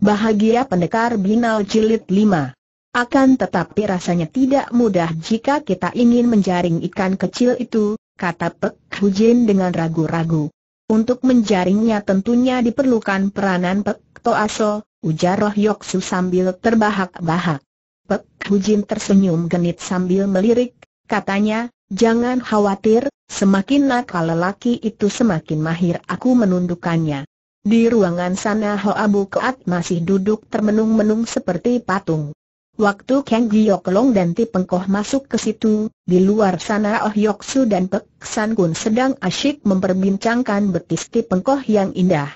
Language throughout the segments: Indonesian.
Bahagia Pendekar Binal Jilid 5 Akan tetapi rasanya tidak mudah jika kita ingin menjaring ikan kecil itu, kata Pek Hujin dengan ragu-ragu. Untuk menjaringnya tentunya diperlukan peranan Pek Toaso, ujar Roh Yoksu sambil terbahak-bahak. Pek Hujin tersenyum genit sambil melirik, katanya, jangan khawatir, semakin nakal lelaki itu semakin mahir aku menundukkannya. Di ruangan sana Hoa Bu Keat masih duduk termenung-menung seperti patung. Waktu Kang Giok Long dan Ti Pengkoh masuk ke situ, di luar sana Oh Yok Su dan Pek San Kun sedang asyik memperbincangkan betis Ti Pengkoh yang indah.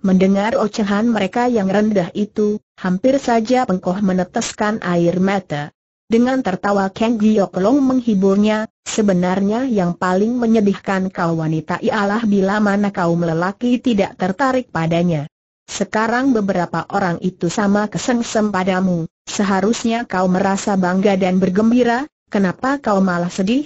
Mendengar ocehan mereka yang rendah itu, hampir saja Pengkoh meneteskan air mata. Dengan tertawa Kang Long menghiburnya, sebenarnya yang paling menyedihkan kau wanita ialah bila mana kaum lelaki tidak tertarik padanya. Sekarang beberapa orang itu sama kesengsem padamu, seharusnya kau merasa bangga dan bergembira, kenapa kau malah sedih?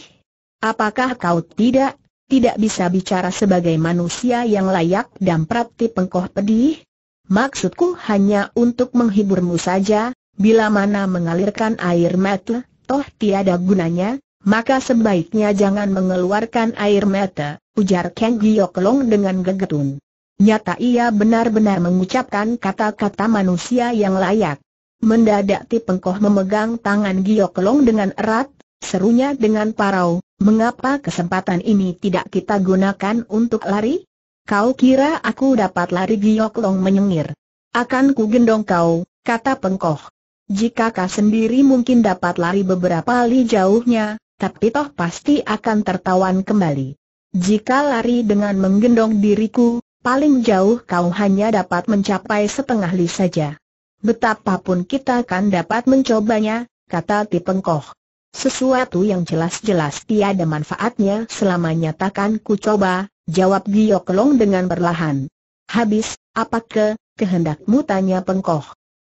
Apakah kau tidak, tidak bisa bicara sebagai manusia yang layak dan prati pengkoh pedih? Maksudku hanya untuk menghiburmu saja, bila mana mengalirkan air mata, toh tiada gunanya, maka sebaiknya jangan mengeluarkan air mata, ujar Kang Gioklong dengan gegetun. Nyata ia benar-benar mengucapkan kata-kata manusia yang layak. Mendadak Ti Pengkoh memegang tangan Gioklong dengan erat, serunya dengan parau, mengapa kesempatan ini tidak kita gunakan untuk lari? Kau kira aku dapat lari Giok Long menyengir. Akan ku gendong kau, kata pengkoh. Jika kau sendiri mungkin dapat lari beberapa li jauhnya, tapi toh pasti akan tertawan kembali. Jika lari dengan menggendong diriku, paling jauh kau hanya dapat mencapai setengah li saja. Betapapun kita kan dapat mencobanya, kata Tipengkoh. Sesuatu yang jelas-jelas tiada manfaatnya selama nyatakan ku coba, jawab Giyoklong dengan perlahan. Habis, apa ke, kehendakmu tanya Pengkoh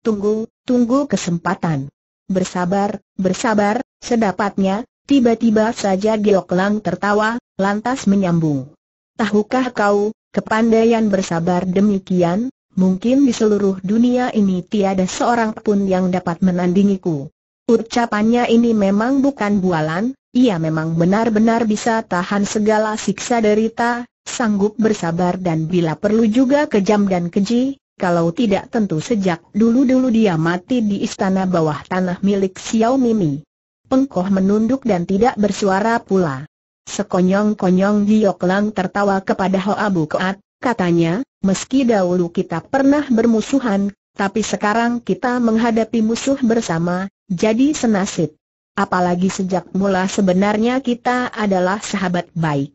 tunggu, tunggu kesempatan. Bersabar, bersabar, sedapatnya, tiba-tiba saja Giok Lang tertawa, lantas menyambung. Tahukah kau, kepandaian bersabar demikian, mungkin di seluruh dunia ini tiada seorang pun yang dapat menandingiku. Ucapannya ini memang bukan bualan, ia memang benar-benar bisa tahan segala siksa derita, sanggup bersabar dan bila perlu juga kejam dan keji, kalau tidak tentu sejak dulu-dulu dia mati di istana bawah tanah milik Xiao Mimi. Pengkoh menunduk dan tidak bersuara pula. Sekonyong-konyong Giok Lang tertawa kepada Hoa Koat, katanya, meski dahulu kita pernah bermusuhan, tapi sekarang kita menghadapi musuh bersama, jadi senasib. Apalagi sejak mula sebenarnya kita adalah sahabat baik.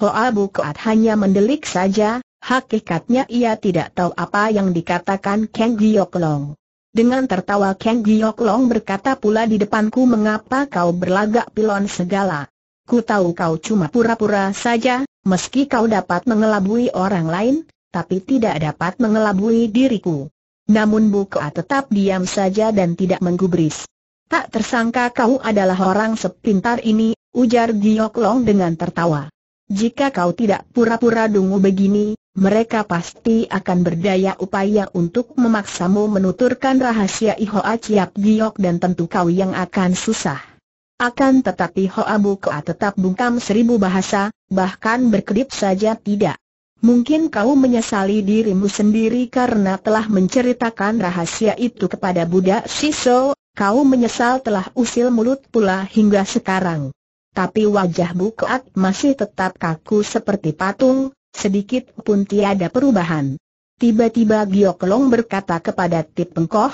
Hoa Koat hanya mendelik saja, Hakikatnya ia tidak tahu apa yang dikatakan Kang Giok Long. Dengan tertawa Kang Giok Long berkata pula di depanku mengapa kau berlagak pilon segala. Ku tahu kau cuma pura-pura saja, meski kau dapat mengelabui orang lain, tapi tidak dapat mengelabui diriku. Namun Buka tetap diam saja dan tidak menggubris. Tak tersangka kau adalah orang sepintar ini, ujar Giok Long dengan tertawa. Jika kau tidak pura-pura dungu begini, mereka pasti akan berdaya upaya untuk memaksamu menuturkan rahasia Ihoa Ciap Giok dan tentu kau yang akan susah. Akan tetapi Hoa Bukoa tetap bungkam seribu bahasa, bahkan berkedip saja tidak. Mungkin kau menyesali dirimu sendiri karena telah menceritakan rahasia itu kepada Buddha Siso, kau menyesal telah usil mulut pula hingga sekarang tapi wajah bukak masih tetap kaku seperti patung, sedikit pun tiada perubahan. Tiba-tiba Gioklong berkata kepada Tip Pengkoh,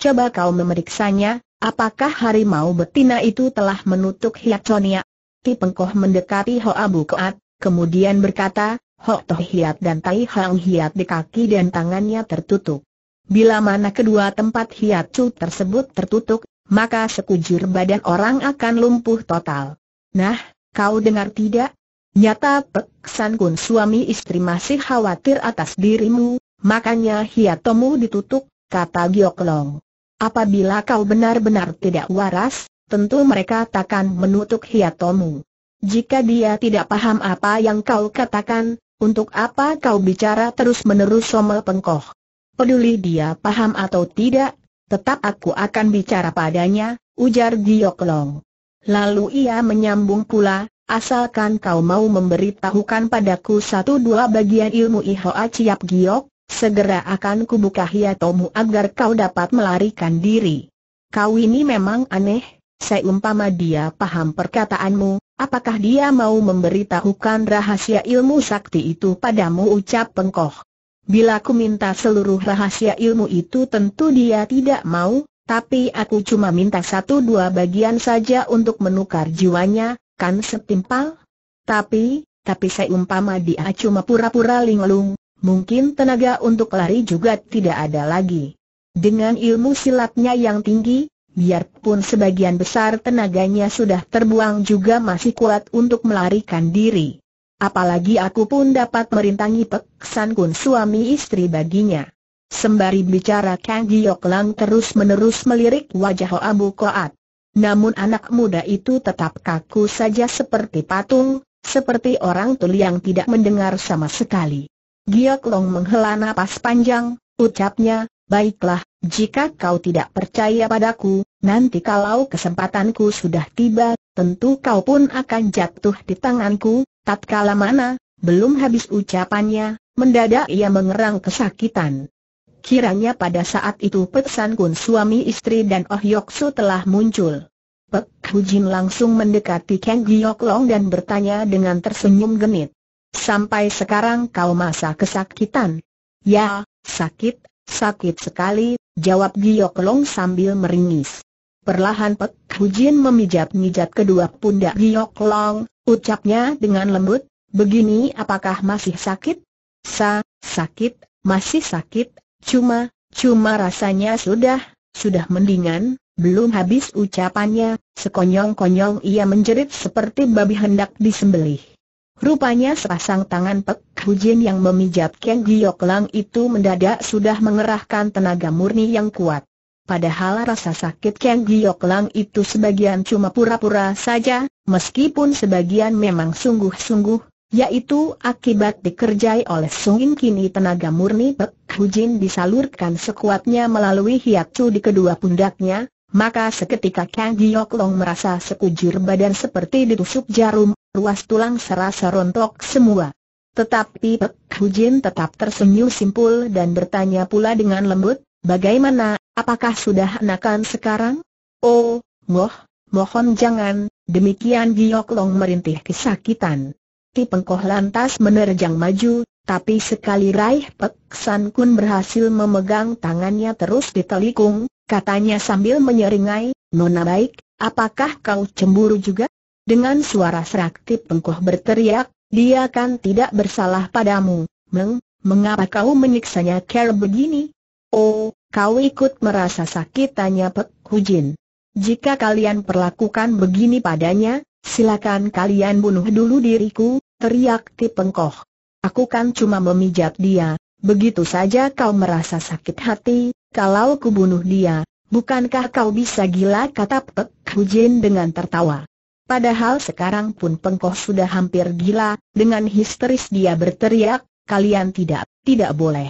coba kau memeriksanya, apakah harimau betina itu telah menutup hiatsonia? Tip Pengkoh mendekati Hoa Bukoat, kemudian berkata, Ho Toh Hiat dan Tai Hang Hiat di kaki dan tangannya tertutup. Bila mana kedua tempat hiatsu tersebut tertutup, maka sekujur badan orang akan lumpuh total. Nah, kau dengar tidak? Nyata peksan San Kun suami istri masih khawatir atas dirimu, makanya hiatomu ditutup, kata Giok Long. Apabila kau benar-benar tidak waras, tentu mereka takkan menutup hiatomu. Jika dia tidak paham apa yang kau katakan, untuk apa kau bicara terus-menerus somel pengkoh? Peduli dia paham atau tidak, tetap aku akan bicara padanya, ujar Giok Long. Lalu ia menyambung pula, asalkan kau mau memberitahukan padaku satu dua bagian ilmu iho aciap Giok, segera akan kubuka hiatomu agar kau dapat melarikan diri. Kau ini memang aneh, saya umpama dia paham perkataanmu, apakah dia mau memberitahukan rahasia ilmu sakti itu padamu ucap pengkoh. Bila ku minta seluruh rahasia ilmu itu tentu dia tidak mau, tapi aku cuma minta satu dua bagian saja untuk menukar jiwanya, kan setimpal? Tapi, tapi saya umpama dia cuma pura-pura linglung, mungkin tenaga untuk lari juga tidak ada lagi. Dengan ilmu silatnya yang tinggi, biarpun sebagian besar tenaganya sudah terbuang juga masih kuat untuk melarikan diri. Apalagi aku pun dapat merintangi peksan kun suami istri baginya. Sembari bicara Kang Giok Lang terus-menerus melirik wajah Abu Koat. Namun anak muda itu tetap kaku saja seperti patung, seperti orang tuli yang tidak mendengar sama sekali. Giok Long menghela napas panjang, ucapnya, baiklah, jika kau tidak percaya padaku, nanti kalau kesempatanku sudah tiba, tentu kau pun akan jatuh di tanganku, tatkala mana, belum habis ucapannya, mendadak ia mengerang kesakitan. Kiranya pada saat itu pesan Kun suami istri dan Oh Yok Su telah muncul. Pek Hujin langsung mendekati Kang Giok Long dan bertanya dengan tersenyum genit. Sampai sekarang kau masa kesakitan? Ya, sakit, sakit sekali, jawab Giok Long sambil meringis. Perlahan Pek Hujin memijat-mijat kedua pundak Giok Long, ucapnya dengan lembut, begini apakah masih sakit? Sa, sakit, masih sakit, Cuma, cuma rasanya sudah, sudah mendingan, belum habis ucapannya, sekonyong-konyong ia menjerit seperti babi hendak disembelih. Rupanya sepasang tangan Pek Hujin yang memijat Keng Giok Lang itu mendadak sudah mengerahkan tenaga murni yang kuat. Padahal rasa sakit Keng Giok Lang itu sebagian cuma pura-pura saja, meskipun sebagian memang sungguh-sungguh, yaitu akibat dikerjai oleh Sungin kini tenaga murni Pek Jin disalurkan sekuatnya melalui Chu di kedua pundaknya, maka seketika Kang Giok Long merasa sekujur badan seperti ditusuk jarum, ruas tulang serasa rontok semua. Tetapi Pek Jin tetap tersenyum simpul dan bertanya pula dengan lembut, bagaimana, apakah sudah enakan sekarang? Oh, moh, mohon jangan, demikian Giok Long merintih kesakitan. Ti Pengkoh lantas menerjang maju, tapi sekali Raih Pek San Kun berhasil memegang tangannya terus ditelikung, katanya sambil menyeringai, Nona baik, apakah kau cemburu juga? Dengan suara serak Ti Pengkoh berteriak, dia kan tidak bersalah padamu, Meng, mengapa kau menyiksanya care begini? Oh, kau ikut merasa sakit tanya Pek Hujin. Jika kalian perlakukan begini padanya, Silakan kalian bunuh dulu diriku, teriak Ti Pengkoh. Aku kan cuma memijat dia, begitu saja kau merasa sakit hati, kalau ku bunuh dia, bukankah kau bisa gila kata Pek Hujin dengan tertawa. Padahal sekarang pun Pengkoh sudah hampir gila, dengan histeris dia berteriak, kalian tidak, tidak boleh.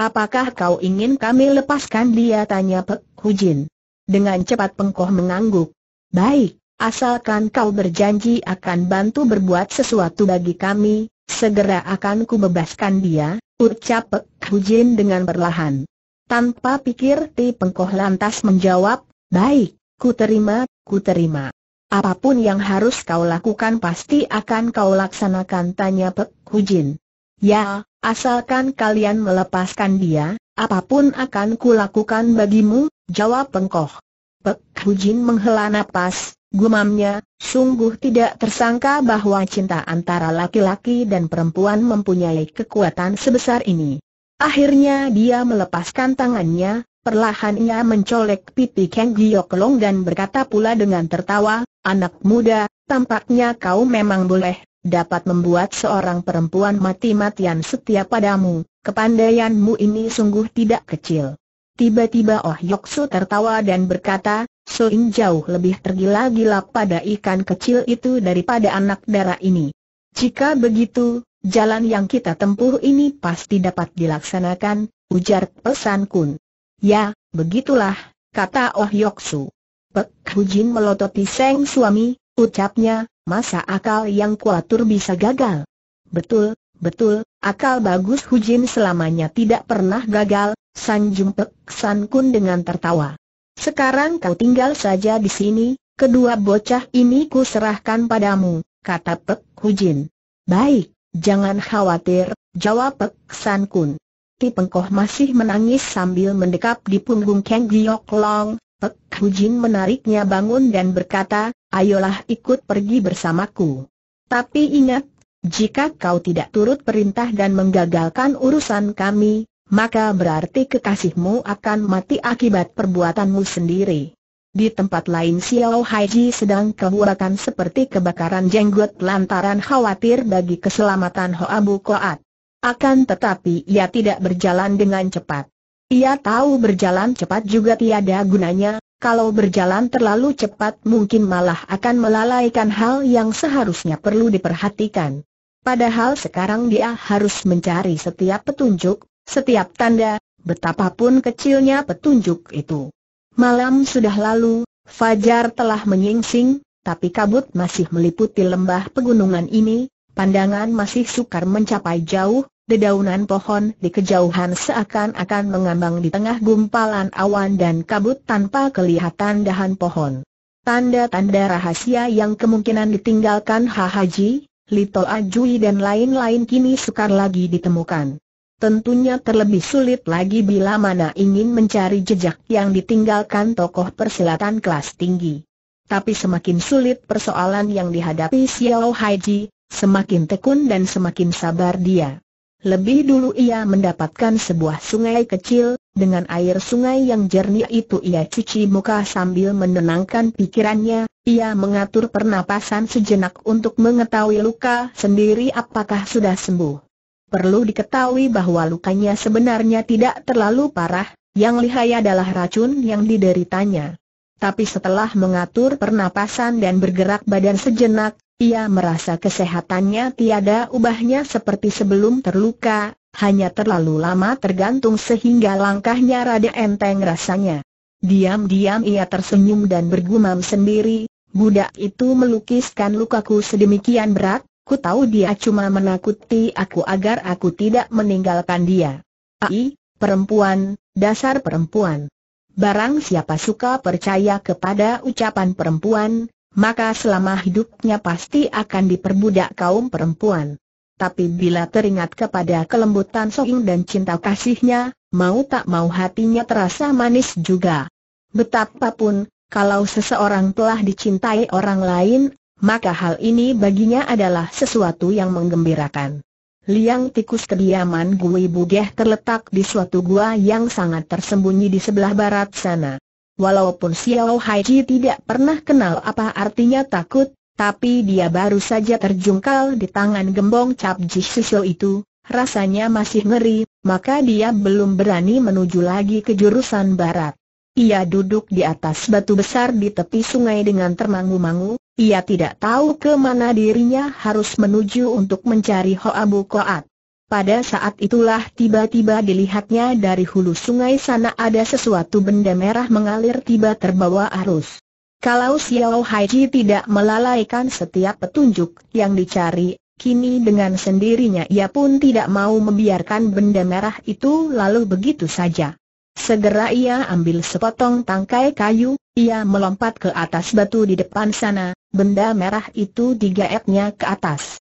Apakah kau ingin kami lepaskan dia tanya Pek Hujin. Dengan cepat Pengkoh mengangguk. Baik, Asalkan kau berjanji akan bantu berbuat sesuatu bagi kami, segera akan kubebaskan dia, ucap Pek Hujin dengan perlahan. Tanpa pikir Ti Pengkoh lantas menjawab, baik, ku terima, ku terima. Apapun yang harus kau lakukan pasti akan kau laksanakan tanya Pek Hujin. Ya, asalkan kalian melepaskan dia, apapun akan kulakukan bagimu, jawab Pengkoh. Pek Hujin menghela nafas, gumamnya, sungguh tidak tersangka bahwa cinta antara laki-laki dan perempuan mempunyai kekuatan sebesar ini. Akhirnya dia melepaskan tangannya, perlahan ia mencolek pipi Kang Gioklong dan berkata pula dengan tertawa, anak muda, tampaknya kau memang boleh, dapat membuat seorang perempuan mati-matian setia padamu, kepandaianmu ini sungguh tidak kecil. Tiba-tiba Oh Yoksu tertawa dan berkata, In jauh lebih tergila-gila pada ikan kecil itu daripada anak darah ini. Jika begitu, jalan yang kita tempuh ini pasti dapat dilaksanakan, ujar pesan Kun. Ya, begitulah, kata Oh Yoksu. Pek Hujin melototi Seng suami, ucapnya, masa akal yang kuatur bisa gagal. Betul, betul, akal bagus Hujin selamanya tidak pernah gagal, San Jumpek San Kun dengan tertawa. Sekarang kau tinggal saja di sini, kedua bocah ini ku serahkan padamu, kata Pek Hujin. Baik, jangan khawatir, jawab Pek San Kun. Ti Pengkoh masih menangis sambil mendekap di punggung Kang Giok Long, Pek Hujin menariknya bangun dan berkata, ayolah ikut pergi bersamaku. Tapi ingat, jika kau tidak turut perintah dan menggagalkan urusan kami, maka berarti kekasihmu akan mati akibat perbuatanmu sendiri. Di tempat lain Xiao Haiji sedang kehurakan seperti kebakaran jenggot lantaran khawatir bagi keselamatan Hoa Bu Koat. Akan tetapi ia tidak berjalan dengan cepat. Ia tahu berjalan cepat juga tiada gunanya, kalau berjalan terlalu cepat mungkin malah akan melalaikan hal yang seharusnya perlu diperhatikan. Padahal sekarang dia harus mencari setiap petunjuk, setiap tanda, betapapun kecilnya petunjuk itu. Malam sudah lalu, fajar telah menyingsing, tapi kabut masih meliputi lembah pegunungan ini, pandangan masih sukar mencapai jauh, dedaunan pohon di kejauhan seakan-akan mengambang di tengah gumpalan awan dan kabut tanpa kelihatan dahan pohon. Tanda-tanda rahasia yang kemungkinan ditinggalkan Hahaji, Little Ajui dan lain-lain kini sukar lagi ditemukan. Tentunya terlebih sulit lagi bila mana ingin mencari jejak yang ditinggalkan tokoh persilatan kelas tinggi. Tapi semakin sulit persoalan yang dihadapi Xiao Haiji, semakin tekun dan semakin sabar dia. Lebih dulu ia mendapatkan sebuah sungai kecil, dengan air sungai yang jernih itu ia cuci muka sambil menenangkan pikirannya, ia mengatur pernapasan sejenak untuk mengetahui luka sendiri apakah sudah sembuh. Perlu diketahui bahwa lukanya sebenarnya tidak terlalu parah, yang lihai adalah racun yang dideritanya. Tapi setelah mengatur pernapasan dan bergerak badan sejenak, ia merasa kesehatannya tiada ubahnya seperti sebelum terluka, hanya terlalu lama tergantung sehingga langkahnya rada enteng rasanya. Diam-diam ia tersenyum dan bergumam sendiri, budak itu melukiskan lukaku sedemikian berat, Ku tahu dia cuma menakuti aku agar aku tidak meninggalkan dia. Ai, perempuan, dasar perempuan. Barang siapa suka percaya kepada ucapan perempuan, maka selama hidupnya pasti akan diperbudak kaum perempuan. Tapi bila teringat kepada kelembutan Sohing dan cinta kasihnya, mau tak mau hatinya terasa manis juga. Betapapun, kalau seseorang telah dicintai orang lain, maka hal ini baginya adalah sesuatu yang menggembirakan. Liang tikus kediaman Gui Bugeh terletak di suatu gua yang sangat tersembunyi di sebelah barat sana. Walaupun Xiao Haiji tidak pernah kenal apa artinya takut, tapi dia baru saja terjungkal di tangan gembong Cap Jisuso itu, rasanya masih ngeri, maka dia belum berani menuju lagi ke jurusan barat. Ia duduk di atas batu besar di tepi sungai dengan termangu-mangu, ia tidak tahu ke mana dirinya harus menuju untuk mencari Hoa Koat. Pada saat itulah tiba-tiba dilihatnya dari hulu sungai sana ada sesuatu benda merah mengalir tiba terbawa arus. Kalau Xiao Haiji tidak melalaikan setiap petunjuk yang dicari, kini dengan sendirinya ia pun tidak mau membiarkan benda merah itu lalu begitu saja. Segera ia ambil sepotong tangkai kayu, ia melompat ke atas batu di depan sana, benda merah itu digaetnya ke atas.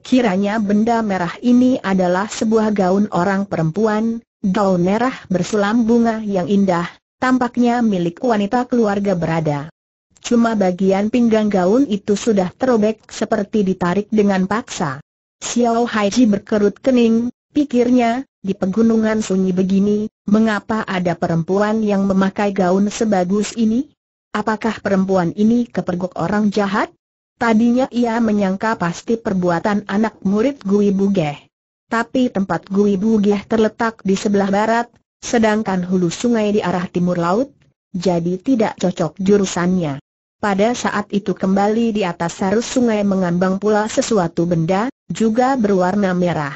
Kiranya benda merah ini adalah sebuah gaun orang perempuan, gaun merah bersulam bunga yang indah, tampaknya milik wanita keluarga berada. Cuma bagian pinggang gaun itu sudah terobek seperti ditarik dengan paksa. Xiao Haiji berkerut kening, pikirnya, di pegunungan sunyi begini, Mengapa ada perempuan yang memakai gaun sebagus ini? Apakah perempuan ini kepergok orang jahat? Tadinya ia menyangka pasti perbuatan anak murid Gui Bugeh. Tapi tempat Gui Bugeh terletak di sebelah barat, sedangkan hulu sungai di arah timur laut, jadi tidak cocok jurusannya. Pada saat itu kembali di atas arus sungai mengambang pula sesuatu benda, juga berwarna merah.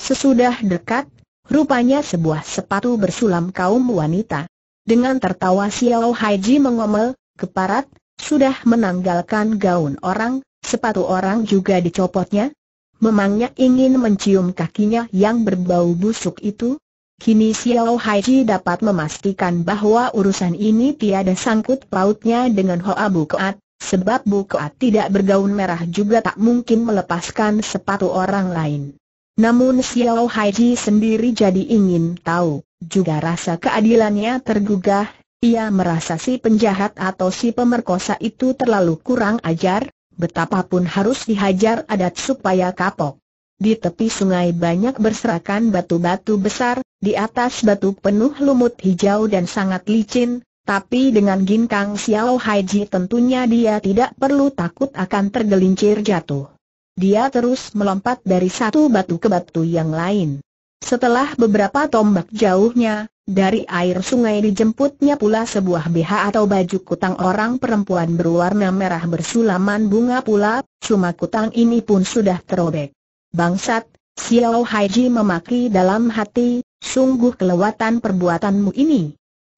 Sesudah dekat, Rupanya sebuah sepatu bersulam kaum wanita. Dengan tertawa Xiao Haiji mengomel, keparat, sudah menanggalkan gaun orang, sepatu orang juga dicopotnya? Memangnya ingin mencium kakinya yang berbau busuk itu? Kini Xiao Haiji dapat memastikan bahwa urusan ini tiada sangkut pautnya dengan Hoa Bukoat, sebab Bukoat tidak bergaun merah juga tak mungkin melepaskan sepatu orang lain. Namun Xiao Haiji sendiri jadi ingin tahu, juga rasa keadilannya tergugah, ia merasa si penjahat atau si pemerkosa itu terlalu kurang ajar, betapapun harus dihajar adat supaya kapok. Di tepi sungai banyak berserakan batu-batu besar, di atas batu penuh lumut hijau dan sangat licin, tapi dengan ginkang Xiao Haiji tentunya dia tidak perlu takut akan tergelincir jatuh. Dia terus melompat dari satu batu ke batu yang lain. Setelah beberapa tombak jauhnya, dari air sungai dijemputnya pula sebuah BH atau baju kutang orang perempuan berwarna merah bersulaman bunga pula, cuma kutang ini pun sudah terobek. Bangsat, Xiao Haiji memaki dalam hati, sungguh kelewatan perbuatanmu ini.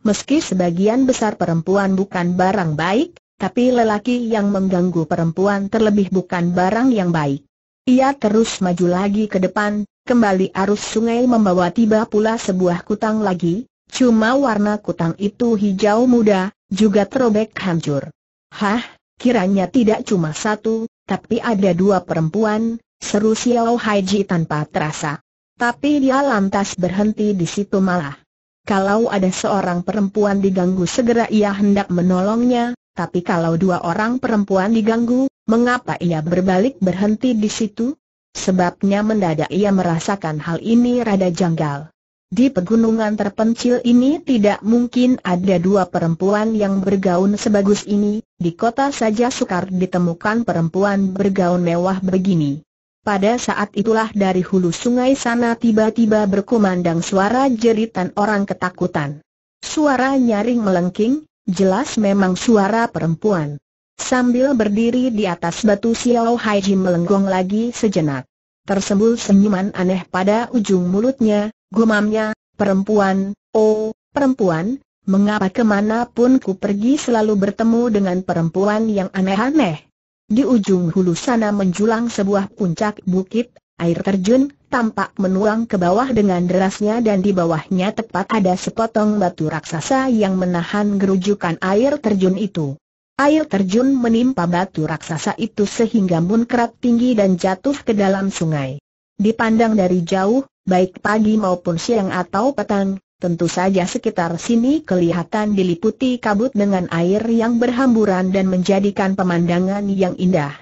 Meski sebagian besar perempuan bukan barang baik, tapi lelaki yang mengganggu perempuan terlebih bukan barang yang baik. Ia terus maju lagi ke depan, kembali arus sungai membawa tiba pula sebuah kutang lagi, cuma warna kutang itu hijau muda, juga terobek hancur. Hah, kiranya tidak cuma satu, tapi ada dua perempuan, seru Xiao Haiji tanpa terasa. Tapi dia lantas berhenti di situ malah. Kalau ada seorang perempuan diganggu segera ia hendak menolongnya, tapi kalau dua orang perempuan diganggu, mengapa ia berbalik berhenti di situ? Sebabnya mendadak ia merasakan hal ini rada janggal. Di pegunungan terpencil ini tidak mungkin ada dua perempuan yang bergaun sebagus ini, di kota saja sukar ditemukan perempuan bergaun mewah begini. Pada saat itulah dari hulu sungai sana tiba-tiba berkumandang suara jeritan orang ketakutan. Suara nyaring melengking, jelas memang suara perempuan. Sambil berdiri di atas batu Xiao Haiji melenggong lagi sejenak. Tersembul senyuman aneh pada ujung mulutnya, gumamnya, perempuan, oh, perempuan, mengapa kemanapun ku pergi selalu bertemu dengan perempuan yang aneh-aneh. Di ujung hulu sana menjulang sebuah puncak bukit, air terjun, tampak menuang ke bawah dengan derasnya dan di bawahnya tepat ada sepotong batu raksasa yang menahan gerujukan air terjun itu. Air terjun menimpa batu raksasa itu sehingga munkrat tinggi dan jatuh ke dalam sungai. Dipandang dari jauh, baik pagi maupun siang atau petang, Tentu saja sekitar sini kelihatan diliputi kabut dengan air yang berhamburan dan menjadikan pemandangan yang indah.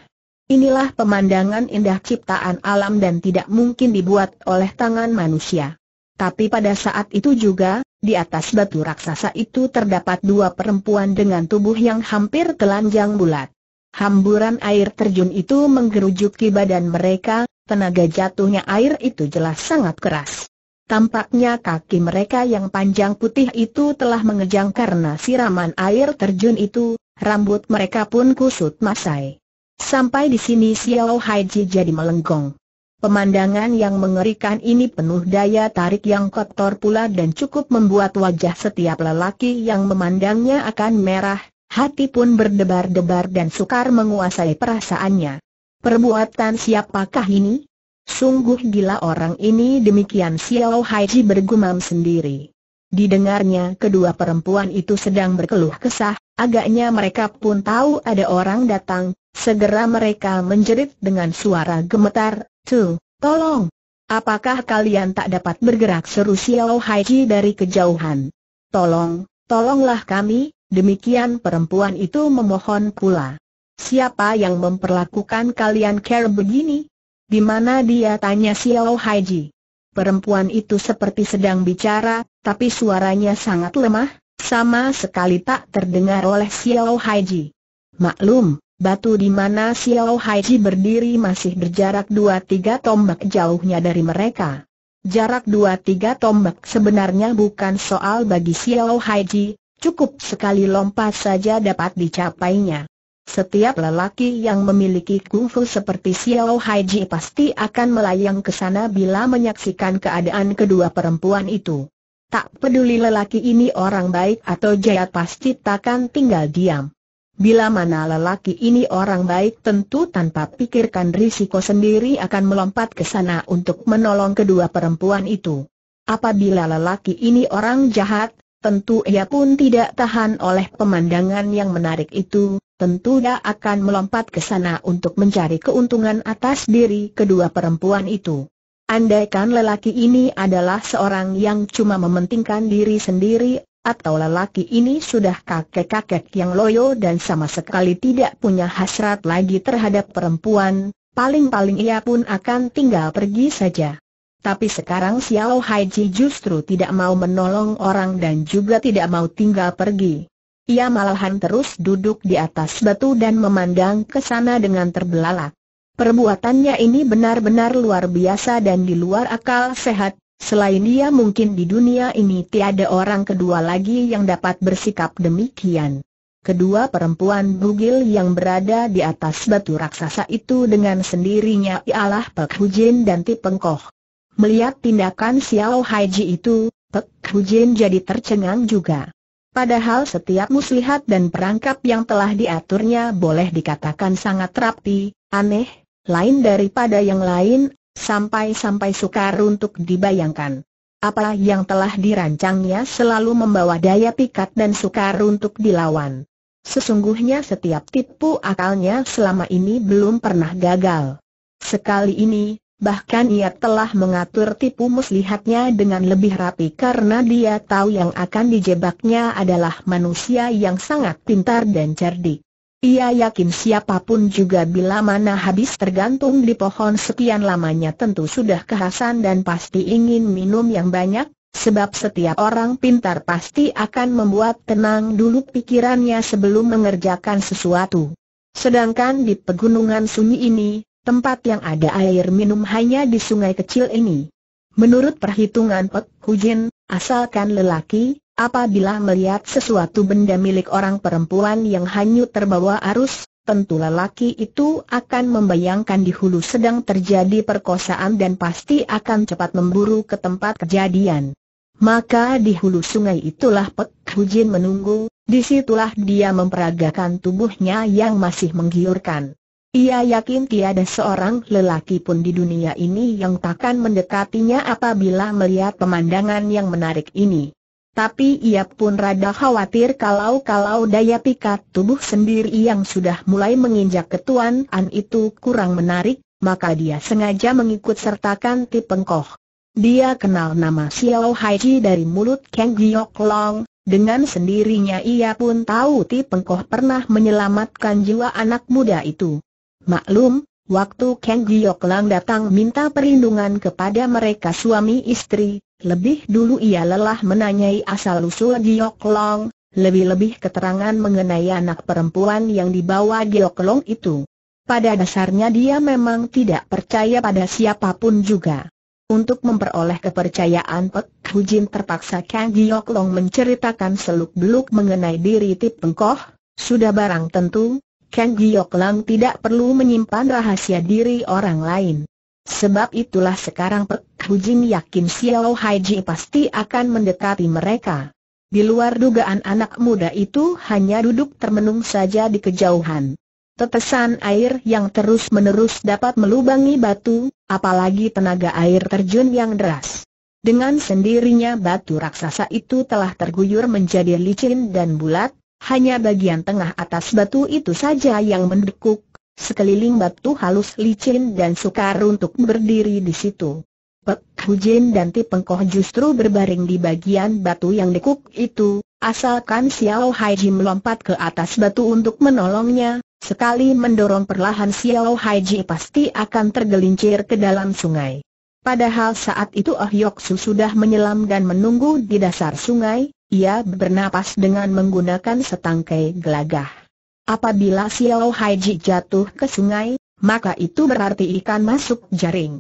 Inilah pemandangan indah ciptaan alam dan tidak mungkin dibuat oleh tangan manusia. Tapi pada saat itu juga, di atas batu raksasa itu terdapat dua perempuan dengan tubuh yang hampir telanjang bulat. Hamburan air terjun itu menggerujuki badan mereka, tenaga jatuhnya air itu jelas sangat keras. Tampaknya kaki mereka yang panjang putih itu telah mengejang karena siraman air terjun itu, rambut mereka pun kusut masai. Sampai di sini Xiao Haiji jadi melengkung. Pemandangan yang mengerikan ini penuh daya tarik yang kotor pula dan cukup membuat wajah setiap lelaki yang memandangnya akan merah, hati pun berdebar-debar dan sukar menguasai perasaannya. Perbuatan siapakah ini? Sungguh gila orang ini demikian Xiao Haiji bergumam sendiri. Didengarnya kedua perempuan itu sedang berkeluh kesah, agaknya mereka pun tahu ada orang datang, Segera mereka menjerit dengan suara gemetar, Tu, tolong! Apakah kalian tak dapat bergerak seru Xiao Haiji dari kejauhan? Tolong, tolonglah kami, demikian perempuan itu memohon pula. Siapa yang memperlakukan kalian care begini? Di mana dia tanya Xiao Haiji? Perempuan itu seperti sedang bicara, tapi suaranya sangat lemah, sama sekali tak terdengar oleh Xiao Haiji. Maklum, Batu di mana Xiao Haiji berdiri masih berjarak dua tiga tombak jauhnya dari mereka. Jarak dua tiga tombak sebenarnya bukan soal bagi Xiao Haiji, cukup sekali lompat saja dapat dicapainya. Setiap lelaki yang memiliki kungfu seperti Xiao Haiji pasti akan melayang ke sana bila menyaksikan keadaan kedua perempuan itu. Tak peduli lelaki ini orang baik atau jahat pasti takkan tinggal diam. Bila mana lelaki ini orang baik tentu tanpa pikirkan risiko sendiri akan melompat ke sana untuk menolong kedua perempuan itu. Apabila lelaki ini orang jahat, tentu ia pun tidak tahan oleh pemandangan yang menarik itu, tentu dia akan melompat ke sana untuk mencari keuntungan atas diri kedua perempuan itu. Andaikan lelaki ini adalah seorang yang cuma mementingkan diri sendiri, atau lelaki ini sudah kakek-kakek yang loyo dan sama sekali tidak punya hasrat lagi terhadap perempuan, paling-paling ia pun akan tinggal pergi saja. Tapi sekarang Xiao Haiji justru tidak mau menolong orang dan juga tidak mau tinggal pergi. Ia malahan terus duduk di atas batu dan memandang ke sana dengan terbelalak. Perbuatannya ini benar-benar luar biasa dan di luar akal sehat Selain dia mungkin di dunia ini tiada orang kedua lagi yang dapat bersikap demikian. Kedua perempuan bugil yang berada di atas batu raksasa itu dengan sendirinya ialah Pek Hujin dan Ti Koh. Melihat tindakan Xiao Haiji itu, Pek Hujin jadi tercengang juga. Padahal setiap muslihat dan perangkap yang telah diaturnya boleh dikatakan sangat rapi, aneh, lain daripada yang lain sampai-sampai sukar untuk dibayangkan. Apa yang telah dirancangnya selalu membawa daya pikat dan sukar untuk dilawan. Sesungguhnya setiap tipu akalnya selama ini belum pernah gagal. Sekali ini, bahkan ia telah mengatur tipu muslihatnya dengan lebih rapi karena dia tahu yang akan dijebaknya adalah manusia yang sangat pintar dan cerdik. Ia yakin siapapun juga bila mana habis tergantung di pohon sekian lamanya tentu sudah kehasan dan pasti ingin minum yang banyak, sebab setiap orang pintar pasti akan membuat tenang dulu pikirannya sebelum mengerjakan sesuatu. Sedangkan di pegunungan sunyi ini, tempat yang ada air minum hanya di sungai kecil ini. Menurut perhitungan Pek Hujin, asalkan lelaki, Apabila melihat sesuatu benda milik orang perempuan yang hanyut terbawa arus, tentu lelaki itu akan membayangkan di hulu sedang terjadi perkosaan dan pasti akan cepat memburu ke tempat kejadian. Maka di hulu sungai itulah Pek Hujin menunggu, disitulah dia memperagakan tubuhnya yang masih menggiurkan. Ia yakin tiada seorang lelaki pun di dunia ini yang takkan mendekatinya apabila melihat pemandangan yang menarik ini. Tapi ia pun rada khawatir kalau-kalau daya pikat tubuh sendiri yang sudah mulai menginjak ketuanan itu kurang menarik, maka dia sengaja mengikut sertakan Tipengkoh. Dia kenal nama Xiao Haiji dari mulut Kang Giok Long, dengan sendirinya ia pun tahu Ti Pengkoh pernah menyelamatkan jiwa anak muda itu. Maklum, Waktu Kang Giok Lang datang minta perlindungan kepada mereka suami istri, lebih dulu ia lelah menanyai asal-usul Giok Long, lebih-lebih keterangan mengenai anak perempuan yang dibawa Giok Long itu. Pada dasarnya dia memang tidak percaya pada siapapun juga. Untuk memperoleh kepercayaan Pek Jin terpaksa Kang Giok Long menceritakan seluk-beluk mengenai diri Tip Pengkoh, sudah barang tentu, Ken Giok Lang tidak perlu menyimpan rahasia diri orang lain. Sebab itulah sekarang Pek Jin yakin Xiao Haiji pasti akan mendekati mereka. Di luar dugaan anak muda itu hanya duduk termenung saja di kejauhan. Tetesan air yang terus-menerus dapat melubangi batu, apalagi tenaga air terjun yang deras. Dengan sendirinya batu raksasa itu telah terguyur menjadi licin dan bulat, hanya bagian tengah atas batu itu saja yang mendekuk, sekeliling batu halus licin dan sukar untuk berdiri di situ. Pek Hujin dan Ti justru berbaring di bagian batu yang dekuk itu, asalkan Xiao Hai Ji melompat ke atas batu untuk menolongnya, sekali mendorong perlahan Xiao Hai Ji pasti akan tergelincir ke dalam sungai. Padahal saat itu Oh Yok Su sudah menyelam dan menunggu di dasar sungai, ia bernapas dengan menggunakan setangkai gelagah. Apabila Xiao Haiji jatuh ke sungai, maka itu berarti ikan masuk jaring.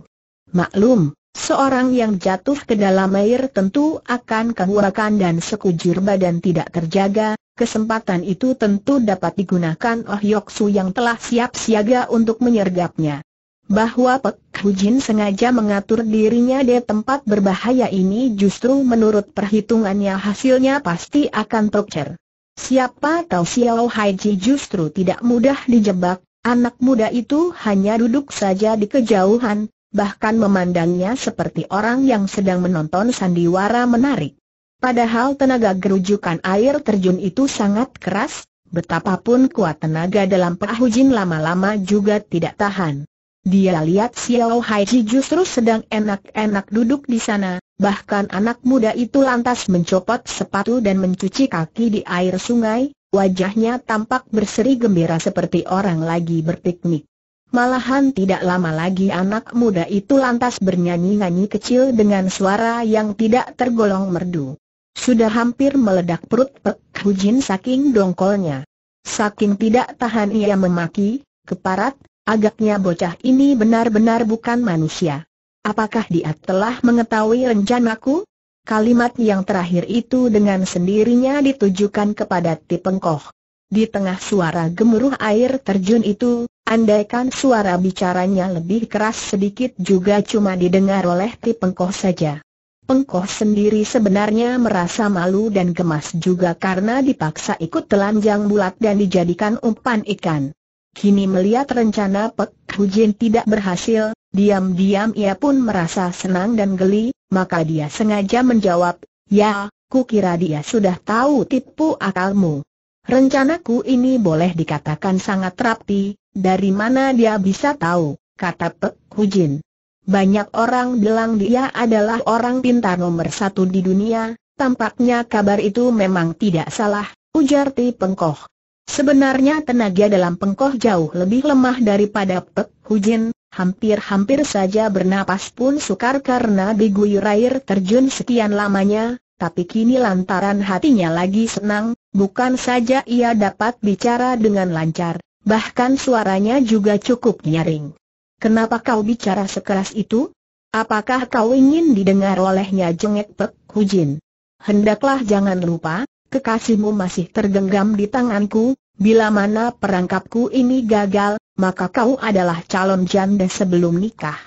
Maklum, seorang yang jatuh ke dalam air tentu akan kehurakan dan sekujur badan tidak terjaga, kesempatan itu tentu dapat digunakan Oh Yoksu yang telah siap siaga untuk menyergapnya bahwa Pek Hujin sengaja mengatur dirinya di tempat berbahaya ini justru menurut perhitungannya hasilnya pasti akan tercer. Siapa tahu Xiao Haiji justru tidak mudah dijebak, anak muda itu hanya duduk saja di kejauhan, bahkan memandangnya seperti orang yang sedang menonton sandiwara menarik. Padahal tenaga gerujukan air terjun itu sangat keras, betapapun kuat tenaga dalam Pak Hujin lama-lama juga tidak tahan. Dia lihat Xiao Haiji justru sedang enak-enak duduk di sana, bahkan anak muda itu lantas mencopot sepatu dan mencuci kaki di air sungai, wajahnya tampak berseri gembira seperti orang lagi berpiknik. Malahan tidak lama lagi anak muda itu lantas bernyanyi-nyanyi kecil dengan suara yang tidak tergolong merdu. Sudah hampir meledak perut Pek Hujin saking dongkolnya. Saking tidak tahan ia memaki, keparat, Agaknya bocah ini benar-benar bukan manusia. Apakah dia telah mengetahui rencanaku? Kalimat yang terakhir itu dengan sendirinya ditujukan kepada Tipengkoh. Di tengah suara gemuruh air terjun itu, andaikan suara bicaranya lebih keras sedikit juga cuma didengar oleh Tipengkoh saja. Pengkoh sendiri sebenarnya merasa malu dan gemas juga karena dipaksa ikut telanjang bulat dan dijadikan umpan ikan. Kini melihat rencana Pek Jin tidak berhasil, diam-diam ia pun merasa senang dan geli, maka dia sengaja menjawab, Ya, ku kira dia sudah tahu tipu akalmu. Rencanaku ini boleh dikatakan sangat rapi, dari mana dia bisa tahu, kata Pek Jin. Banyak orang bilang dia adalah orang pintar nomor satu di dunia, tampaknya kabar itu memang tidak salah, ujar Ti Pengkoh. Sebenarnya tenaga dalam pengkoh jauh lebih lemah daripada Pek Hujin, hampir-hampir saja bernapas pun sukar karena diguyur air terjun sekian lamanya, tapi kini lantaran hatinya lagi senang, bukan saja ia dapat bicara dengan lancar, bahkan suaranya juga cukup nyaring. Kenapa kau bicara sekeras itu? Apakah kau ingin didengar olehnya jengek Pek Hujin? Hendaklah jangan lupa, kekasihmu masih tergenggam di tanganku, bila mana perangkapku ini gagal, maka kau adalah calon janda sebelum nikah.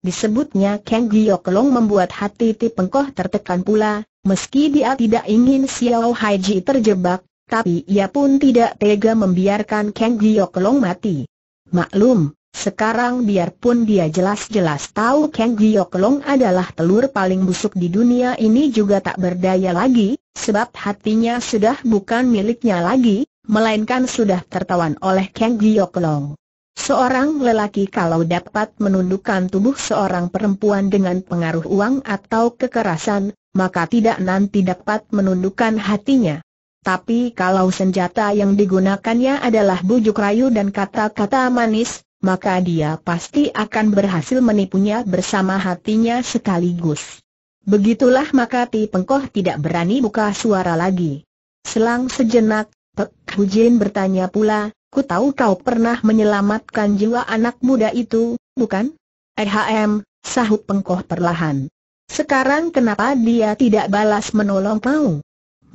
Disebutnya Kang Giok Long membuat hati Ti Pengkoh tertekan pula, meski dia tidak ingin Xiao Hai terjebak, tapi ia pun tidak tega membiarkan Kang Giok Long mati. Maklum, sekarang biarpun dia jelas-jelas tahu Kang Giok Long adalah telur paling busuk di dunia ini juga tak berdaya lagi, sebab hatinya sudah bukan miliknya lagi, melainkan sudah tertawan oleh Kang Giok Long. Seorang lelaki kalau dapat menundukkan tubuh seorang perempuan dengan pengaruh uang atau kekerasan, maka tidak nanti dapat menundukkan hatinya. Tapi kalau senjata yang digunakannya adalah bujuk rayu dan kata-kata manis, maka dia pasti akan berhasil menipunya bersama hatinya sekaligus. Begitulah maka Ti Pengkoh tidak berani buka suara lagi. Selang sejenak, Pek Hujin bertanya pula, ku tahu kau pernah menyelamatkan jiwa anak muda itu, bukan? Ehm, sahut Pengkoh perlahan. Sekarang kenapa dia tidak balas menolong kau?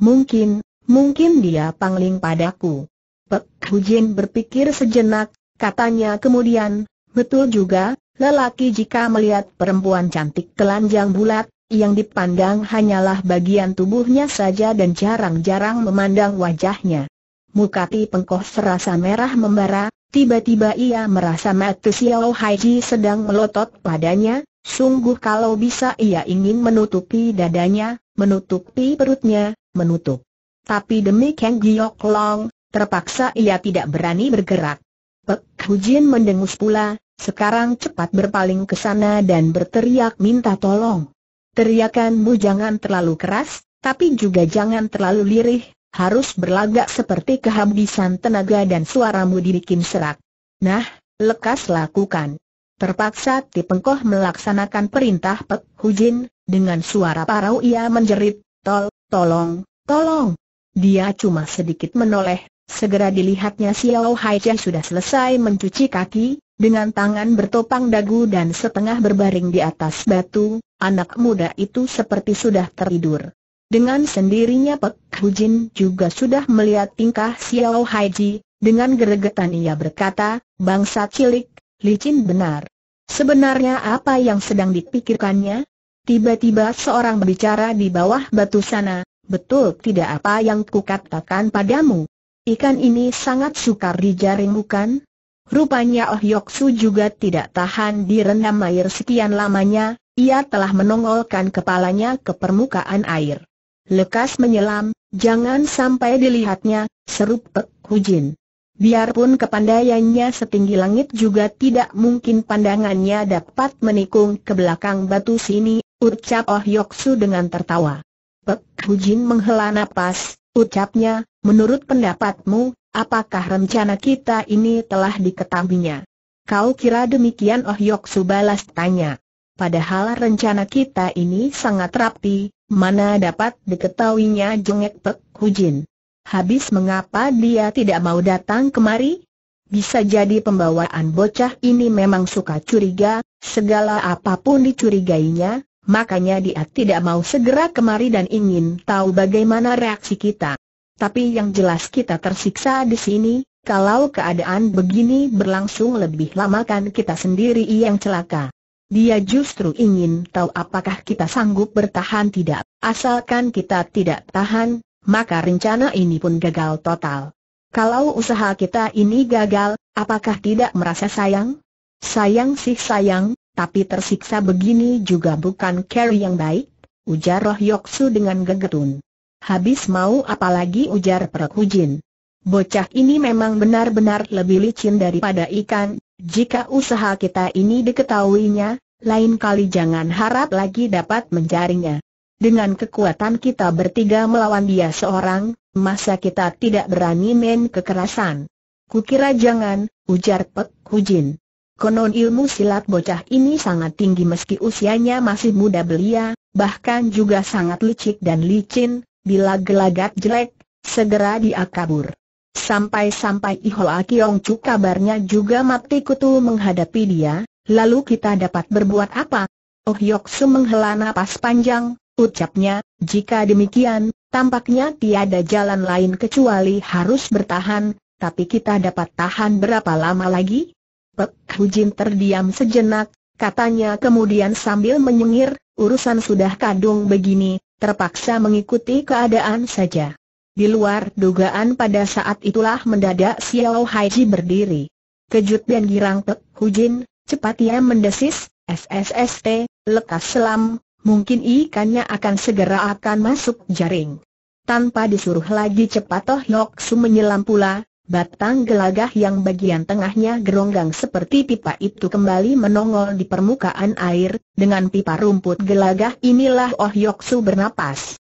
Mungkin, mungkin dia pangling padaku. Pek Hujin berpikir sejenak, Katanya kemudian, betul juga, lelaki jika melihat perempuan cantik telanjang bulat, yang dipandang hanyalah bagian tubuhnya saja dan jarang-jarang memandang wajahnya. Mukati pengkoh serasa merah membara, tiba-tiba ia merasa mati Xiao Haiji sedang melotot padanya, sungguh kalau bisa ia ingin menutupi dadanya, menutupi perutnya, menutup. Tapi demi Kang Giok Long, terpaksa ia tidak berani bergerak. Pek Hujin mendengus pula, sekarang cepat berpaling ke sana dan berteriak minta tolong. Teriakanmu jangan terlalu keras, tapi juga jangan terlalu lirih, harus berlagak seperti kehabisan tenaga dan suaramu dibikin serak. Nah, lekas lakukan. Terpaksa Tipengkoh melaksanakan perintah Pek Hujin, dengan suara parau ia menjerit, tol, tolong, tolong. Dia cuma sedikit menoleh, Segera dilihatnya Xiao Hai sudah selesai mencuci kaki, dengan tangan bertopang dagu dan setengah berbaring di atas batu, anak muda itu seperti sudah tertidur. Dengan sendirinya Pek Hujin juga sudah melihat tingkah Xiao Hai dengan geregetan ia berkata, bangsa cilik, licin benar. Sebenarnya apa yang sedang dipikirkannya? Tiba-tiba seorang berbicara di bawah batu sana, betul tidak apa yang kukatakan padamu? Ikan ini sangat sukar dijaring bukan? Rupanya Oh Yok Su juga tidak tahan direndam air sekian lamanya, ia telah menongolkan kepalanya ke permukaan air. Lekas menyelam, jangan sampai dilihatnya, seru Pek Hujin. Biarpun kepandaiannya setinggi langit juga tidak mungkin pandangannya dapat menikung ke belakang batu sini, ucap Oh Yok Su dengan tertawa. Pek Hujin menghela napas, ucapnya, Menurut pendapatmu, apakah rencana kita ini telah diketahuinya? Kau kira demikian Oh Yoksu balas tanya. Padahal rencana kita ini sangat rapi, mana dapat diketahuinya jengek Pek Hujin. Habis mengapa dia tidak mau datang kemari? Bisa jadi pembawaan bocah ini memang suka curiga, segala apapun dicurigainya, makanya dia tidak mau segera kemari dan ingin tahu bagaimana reaksi kita tapi yang jelas kita tersiksa di sini, kalau keadaan begini berlangsung lebih lama kan kita sendiri yang celaka. Dia justru ingin tahu apakah kita sanggup bertahan tidak. Asalkan kita tidak tahan, maka rencana ini pun gagal total. Kalau usaha kita ini gagal, apakah tidak merasa sayang? Sayang sih sayang, tapi tersiksa begini juga bukan carry yang baik, ujar Roh Yoksu dengan gegetun. Habis mau apalagi ujar Perkujin. Bocah ini memang benar-benar lebih licin daripada ikan, jika usaha kita ini diketahuinya, lain kali jangan harap lagi dapat menjaringnya. Dengan kekuatan kita bertiga melawan dia seorang, masa kita tidak berani main kekerasan? Kukira jangan, ujar Pek Hujin. Konon ilmu silat bocah ini sangat tinggi meski usianya masih muda belia, bahkan juga sangat licik dan licin, Bila gelagat jelek, segera dia kabur. Sampai-sampai Ihoa Kiong kabarnya juga mati kutu menghadapi dia, lalu kita dapat berbuat apa? Oh Yoksu menghela napas panjang, ucapnya, jika demikian, tampaknya tiada jalan lain kecuali harus bertahan, tapi kita dapat tahan berapa lama lagi? Pek Hujin terdiam sejenak, katanya kemudian sambil menyengir, urusan sudah kadung begini, terpaksa mengikuti keadaan saja. Di luar dugaan pada saat itulah mendadak Xiao Haiji berdiri. Kejut dan girang Hu Hujin, cepat ia mendesis, SSST, lekas selam, mungkin ikannya akan segera akan masuk jaring. Tanpa disuruh lagi cepat Toh Yok Su menyelam pula, Batang gelagah yang bagian tengahnya geronggang seperti pipa itu kembali menongol di permukaan air, dengan pipa rumput gelagah inilah Oh Yoksu bernapas.